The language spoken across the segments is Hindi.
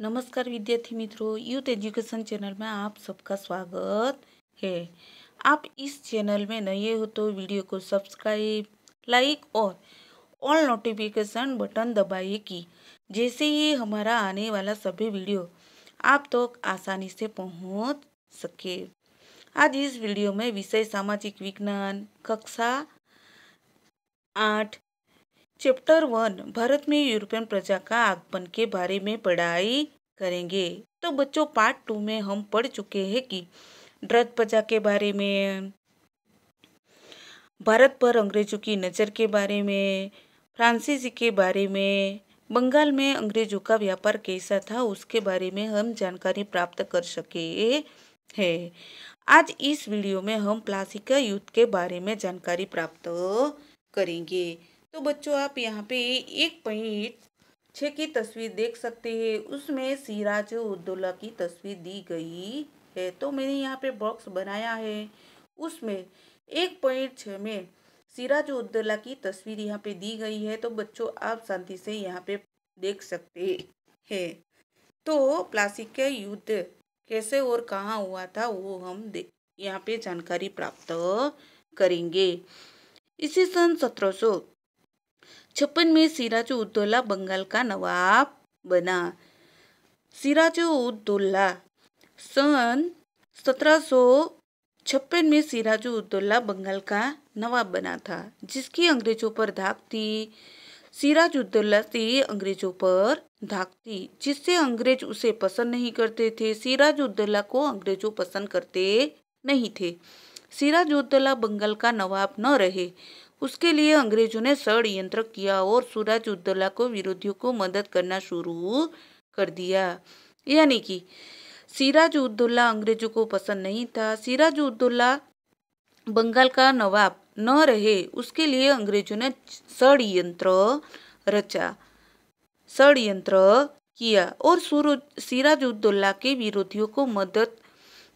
नमस्कार विद्यार्थी मित्रों यूथ एजुकेशन चैनल में आप सबका स्वागत है आप इस चैनल में नए हो तो वीडियो को सब्सक्राइब लाइक और ऑल नोटिफिकेशन बटन दबाइए कि जैसे ही हमारा आने वाला सभी वीडियो आप तो आसानी से पहुंच सके आज इस वीडियो में विषय सामाजिक विज्ञान कक्षा आठ चैप्टर वन भारत में यूरोपियन प्रजा का आगमन के बारे में पढ़ाई करेंगे तो बच्चों पार्ट टू में हम पढ़ चुके हैं कि ड्रग प्रजा के बारे में भारत पर अंग्रेजों की नज़र के बारे में फ्रांसीसी के बारे में बंगाल में अंग्रेजों का व्यापार कैसा था उसके बारे में हम जानकारी प्राप्त कर सके हैं आज इस वीडियो में हम प्लासिका युद्ध के बारे में जानकारी प्राप्त करेंगे तो बच्चों आप यहाँ पे एक पॉइंट छः की तस्वीर देख सकते हैं उसमें सिराज उद्दोला की तस्वीर दी गई है तो मैंने यहाँ पे बॉक्स बनाया है उसमें एक पॉइंट छः में सिराज उद्दौला की तस्वीर यहाँ पे दी गई है तो बच्चों आप शांति से यहाँ पे देख सकते हैं तो प्लास्टिक के युद्ध कैसे और कहाँ हुआ था वो हम यहाँ पे जानकारी प्राप्त करेंगे इसी सन सत्रह छप्पन में सिराज उद्दौला बंगाल का नवाब बना सिराज उद्दौला सन सत्रह सौ छप्पन में सिराज उद्दौला बंगाल का नवाब बना था जिसकी अंग्रेजों पर धाक थी सिराज उद्दौला से अंग्रेजों पर धाक थी जिससे अंग्रेज उसे पसंद नहीं करते थे सिराज उद्दौला को अंग्रेजों पसंद करते नहीं थे सिराज उद्दौला बंगाल का नवाब न रहे उसके लिए अंग्रेजों ने षडयंत्र किया और सूरज उद्दला को विरोधियों को मदद करना शुरू कर दिया यानी कि सिराज उद्दुल्ला अंग्रेजों को पसंद नहीं था सिराज उद्दुल्ला बंगाल का नवाब न रहे उसके लिए अंग्रेजों ने षडयंत्र रचा षडयंत्र किया और सूरज सिराज उद्दुल्ला के विरोधियों को मदद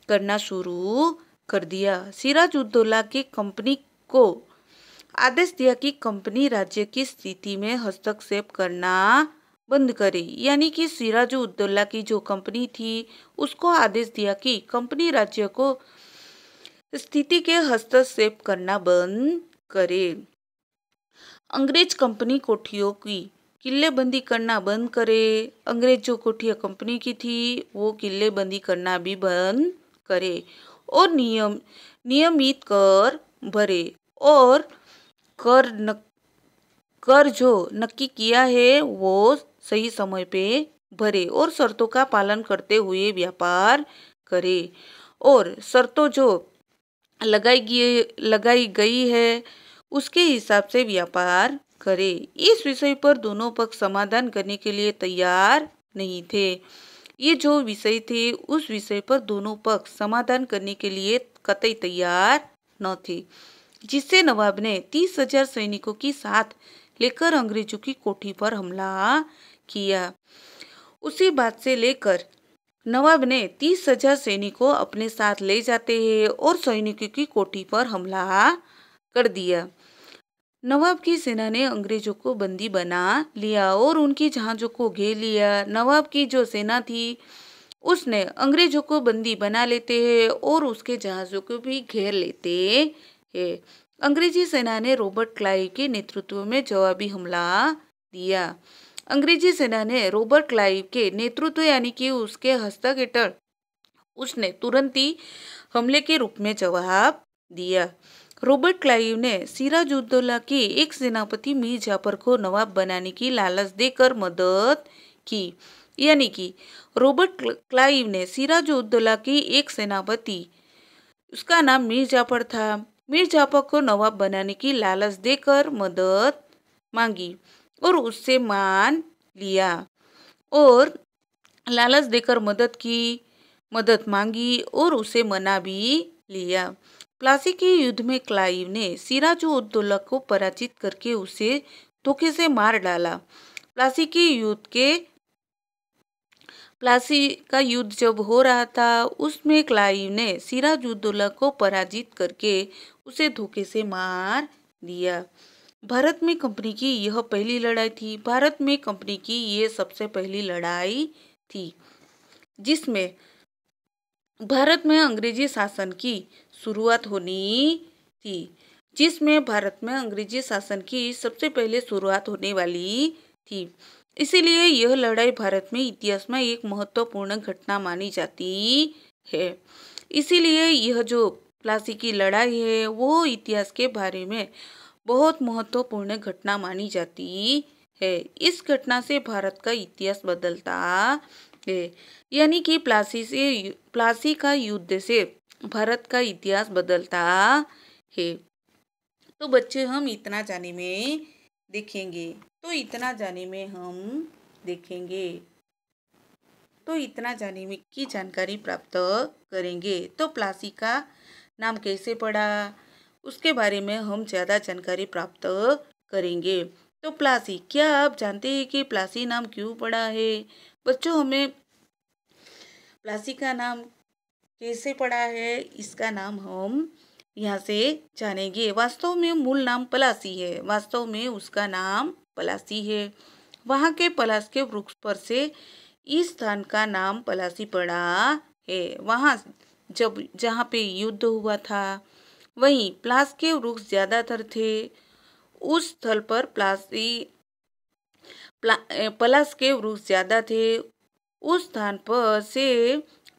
करना शुरू कर दिया सिराज उद्दुल्ला की कंपनी को आदेश दिया कि कंपनी राज्य की स्थिति में हस्तक्षेप करना बंद करे यानी कि सिराज उद्दौला की जो कंपनी थी उसको आदेश दिया कि कंपनी राज्य को स्थिति के हस्तक्षेप करना बंद करे अंग्रेज कंपनी कोठियों की किलेबंदी करना बंद करे अंग्रेज जो कोठिया कंपनी की थी वो किलेबंदी करना भी बंद करे और नियम नियमित कर भरे और कर न कर जो नक्की किया है वो सही समय पे भरे और शर्तों का पालन करते हुए व्यापार करे और शर्तों जो लगाई गई लगाई गई है उसके हिसाब से व्यापार करे इस विषय पर दोनों पक्ष समाधान करने के लिए तैयार नहीं थे ये जो विषय थे उस विषय पर दोनों पक्ष समाधान करने के लिए कतई तैयार न थे जिससे नवाब ने तीस हजार सैनिकों के साथ लेकर अंग्रेजों की कोठी पर हमला किया उसी बात से लेकर नवाब ने तीस हजार सैनिकों अपने साथ ले जाते हैं और सैनिकों की कोठी पर हमला कर दिया नवाब की सेना ने अंग्रेजों को बंदी बना लिया और उनकी जहाज़ों को घेर लिया नवाब की जो सेना थी उसने अंग्रेजों को बंदी बना लेते हैं और उसके जहाज़ों को भी घेर लेते है अंग्रेजी सेना ने रॉबर्ट क्लाई के नेतृत्व में जवाबी हमला दिया अंग्रेजी सेना ने रॉबर्ट क्लाइव के नेतृत्व यानी कि उसके हस्तकेटर उसने तुरंत ही हमले के रूप में जवाब दिया रॉबर्ट क्लाइव ने सिराजुद्दौला के एक सेनापति मीर जाफर को नवाब बनाने की लालच देकर मदद की यानी कि रॉबर्ट क्लाइव ने सिराजुद्दौला की एक सेनापति उसका नाम मीर जाफर था मीर जाफर को नवाब बनाने की लालच देकर मदद मांगी और उससे मान लिया और लालच देकर मदद की मदद मांगी और उसे मना भी लिया प्लासी के युद्ध में क्लाइव ने सिराज उद्दौला को पराजित करके उसे धोखे से मार डाला प्लासी के युद्ध के प्लासी का युद्ध जब हो रहा था उसमें क्लाइव ने सिराजुद्दौला को पराजित करके उसे धोखे से मार दिया भारत में कंपनी की यह पहली लड़ाई थी भारत में कंपनी की यह सबसे पहली लड़ाई थी जिसमें भारत में अंग्रेजी शासन की शुरुआत होनी थी जिसमें भारत में अंग्रेजी शासन की सबसे पहले शुरुआत होने वाली थी इसीलिए यह लड़ाई भारत में इतिहास में एक महत्वपूर्ण घटना मानी जाती है इसीलिए यह जो प्लासी की लड़ाई है वो इतिहास के बारे में बहुत महत्वपूर्ण घटना मानी जाती है इस घटना से भारत का इतिहास बदलता है यानी कि प्लासी से प्लासी का युद्ध से भारत का इतिहास बदलता है तो बच्चे हम इतना जाने में देखेंगे तो इतना जाने में हम देखेंगे तो इतना जाने में की जानकारी प्राप्त करेंगे तो प्लासी का नाम कैसे पड़ा उसके बारे में हम ज़्यादा जानकारी प्राप्त करेंगे तो प्लासी क्या आप जानते हैं कि प्लासी नाम क्यों पड़ा है बच्चों हमें प्लासी का नाम कैसे पड़ा है इसका नाम हम यहाँ से जानेंगे वास्तव में मूल नाम पलासी है वास्तव में उसका नाम पलासी है वहाँ के पलास के वृक्ष पर से इस स्थान का नाम पलासी पड़ा है वहाँ जब जहाँ पे युद्ध हुआ था वहीं प्लास के वृक्ष ज़्यादातर थे उस स्थल पर प्लासी प्ला, पलास के वृक्ष ज़्यादा थे उस स्थान पर से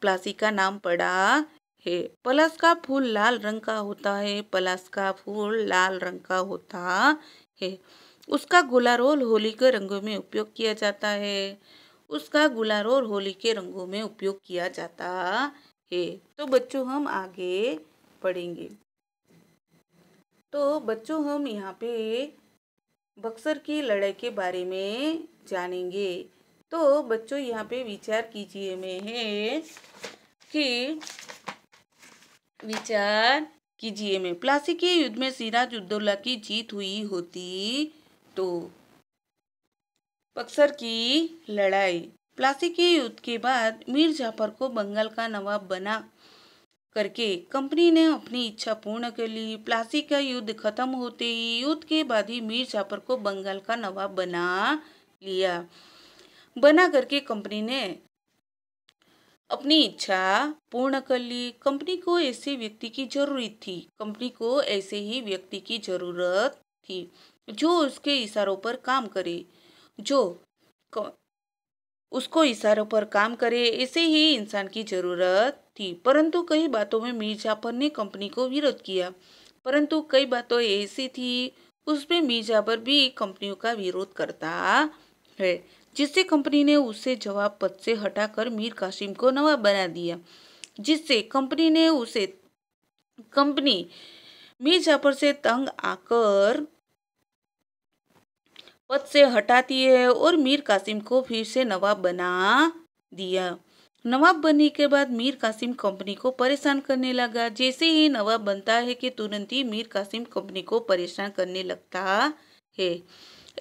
प्लासी का नाम पड़ा है पलास का फूल लाल रंग का होता है पलास का फूल लाल रंग का होता है उसका गुलारोल होली के रंगों में उपयोग किया जाता है उसका गुलारोल होली के रंगों में उपयोग किया जाता है तो बच्चों हम आगे पढ़ेंगे तो बच्चों हम यहाँ पे बक्सर की लड़ाई के बारे में जानेंगे तो बच्चों यहाँ पे विचार कीजिए में है कि विचार कीजिए में प्लासी के युद्ध में सिराज उद्दौला की जीत हुई होती तो बक्सर की लड़ाई प्लासी के युद्ध के बाद मीर जाफर को बंगाल का नवाब बना करके कंपनी ने अपनी इच्छा पूर्ण कर ली प्लासी का युद्ध खत्म होते ही युद्ध के बाद ही मीर जाफर को बंगाल का नवाब बना लिया बना करके कंपनी ने अपनी इच्छा पूर्ण कर ली कंपनी को ऐसे व्यक्ति की जरूरत थी कंपनी को ऐसे ही व्यक्ति की जरूरत थी जो उसके इशारों पर काम करे जो उसको इशारों पर काम करे ऐसे ही इंसान की ज़रूरत थी परंतु कई बातों में मीर जाफर ने कंपनी को विरोध किया परंतु कई बातों ऐसी थी उसमें मीर जाफर भी कंपनियों का विरोध करता है जिससे कंपनी ने उसे जवाब पद से हटाकर मीर कासिम को नवाब बना दिया जिससे कंपनी ने उसे कंपनी मीर जाफर से तंग आकर पद से हटाती है और मीर कासिम को फिर से नवाब बना दिया नवाब बनने के बाद मीर कासिम कंपनी को परेशान करने लगा जैसे ही नवाब बनता है कि तुरंत ही मीर कासिम कंपनी को परेशान करने लगता है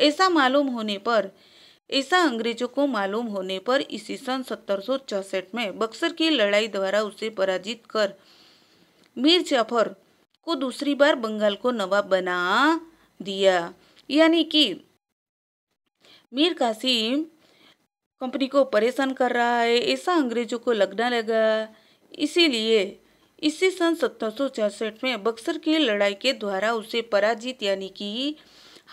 ऐसा मालूम होने पर ऐसा अंग्रेजों को मालूम होने पर इसी सन सत्रह में बक्सर की लड़ाई द्वारा उसे पराजित कर मीर जाफर को दूसरी बार बंगाल को नवाब बना दिया यानी कि मीर कासिम कंपनी को परेशान कर रहा है ऐसा अंग्रेजों को लगना लगा इसीलिए इसी सन सत्रह में बक्सर की लड़ाई के द्वारा उसे पराजित यानी कि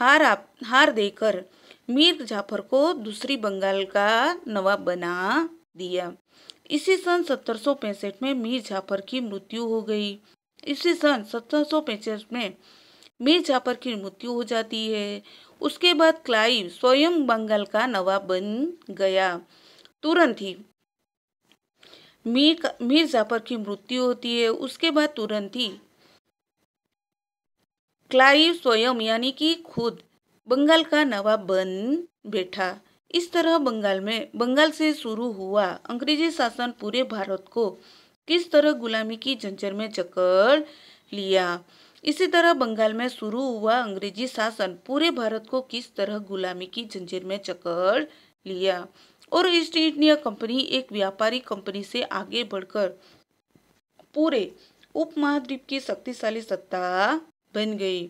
हार आप हार देकर मीर जाफर को दूसरी बंगाल का नवाब बना दिया इसी सन सत्रह में मीर जाफर की मृत्यु हो गई इसी सन सत्रह में मीर जाफर की मृत्यु हो जाती है उसके बाद क्लाइव स्वयं बंगाल का नवाब बन गया तुरंत ही मीर मीर जाफर की मृत्यु होती है उसके बाद तुरंत ही क्लाइव स्वयं यानी कि खुद बंगाल का नवाब बन बैठा इस तरह बंगाल में बंगाल से शुरू हुआ अंग्रेजी शासन पूरे भारत को किस तरह गुलामी की झंझर में जकड़ लिया इसी तरह बंगाल में शुरू हुआ अंग्रेजी शासन पूरे भारत को किस तरह गुलामी की झंझर में जकड़ लिया और ईस्ट इंडिया कंपनी एक व्यापारी कंपनी से आगे बढ़कर पूरे उपमहाद्वीप की शक्तिशाली सत्ता बन गई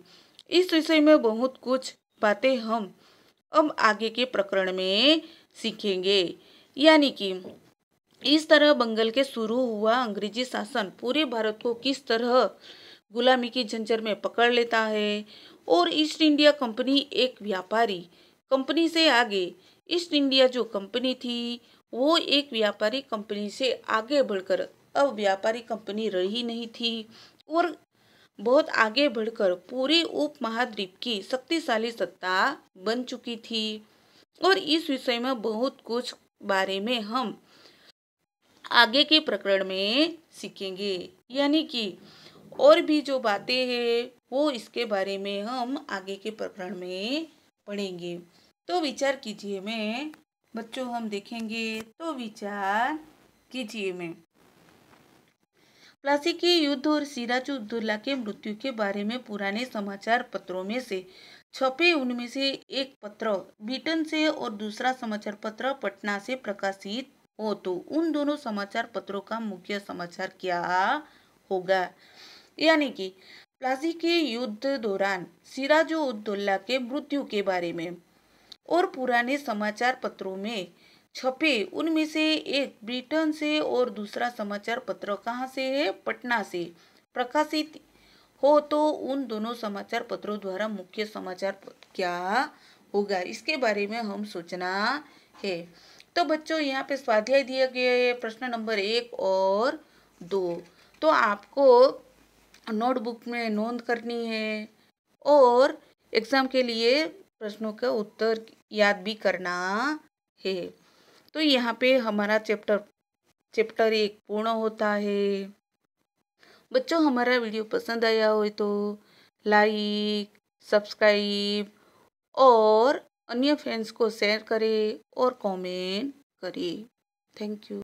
इस विषय में बहुत कुछ बातें हम अब आगे के प्रकरण में सीखेंगे यानी कि इस तरह बंगाल के शुरू हुआ अंग्रेजी शासन पूरे भारत को किस तरह गुलामी की झंझर में पकड़ लेता है और ईस्ट इंडिया कंपनी एक व्यापारी कंपनी से आगे ईस्ट इंडिया जो कंपनी थी वो एक व्यापारी कंपनी से आगे बढ़कर अब व्यापारी कंपनी रही नहीं थी और बहुत आगे बढ़कर पूरे उपमहाद्वीप की शक्तिशाली सत्ता बन चुकी थी और इस विषय में बहुत कुछ बारे में हम आगे के प्रकरण में सीखेंगे यानी कि और भी जो बातें हैं वो इसके बारे में हम आगे के प्रकरण में पढ़ेंगे तो विचार कीजिए मैं बच्चों हम देखेंगे तो विचार कीजिए में प्लासी के युद्ध और सिराज उद्दुल्ला के मृत्यु के बारे में पुराने समाचार पत्रों में से छपे उनमें से एक पत्र ब्रिटेन से और दूसरा समाचार पत्र पटना से प्रकाशित हो तो उन दोनों समाचार पत्रों का मुख्य समाचार क्या होगा यानी कि प्लासी के युद्ध दौरान सिराज उद्दुल्ला के मृत्यु के बारे में और पुराने समाचार पत्रों में छपे उनमें से एक ब्रिटेन से और दूसरा समाचार पत्र कहाँ से है पटना से प्रकाशित हो तो उन दोनों समाचार पत्रों द्वारा मुख्य समाचार क्या होगा इसके बारे में हम सोचना है तो बच्चों यहाँ पे स्वाध्याय दिया गया है प्रश्न नंबर एक और दो तो आपको नोटबुक में नोंद करनी है और एग्ज़ाम के लिए प्रश्नों का उत्तर याद भी करना है तो यहाँ पे हमारा चैप्टर चैप्टर एक पूर्ण होता है बच्चों हमारा वीडियो पसंद आया हो तो लाइक सब्सक्राइब और अन्य फ्रेंड्स को शेयर करें और कमेंट करें थैंक यू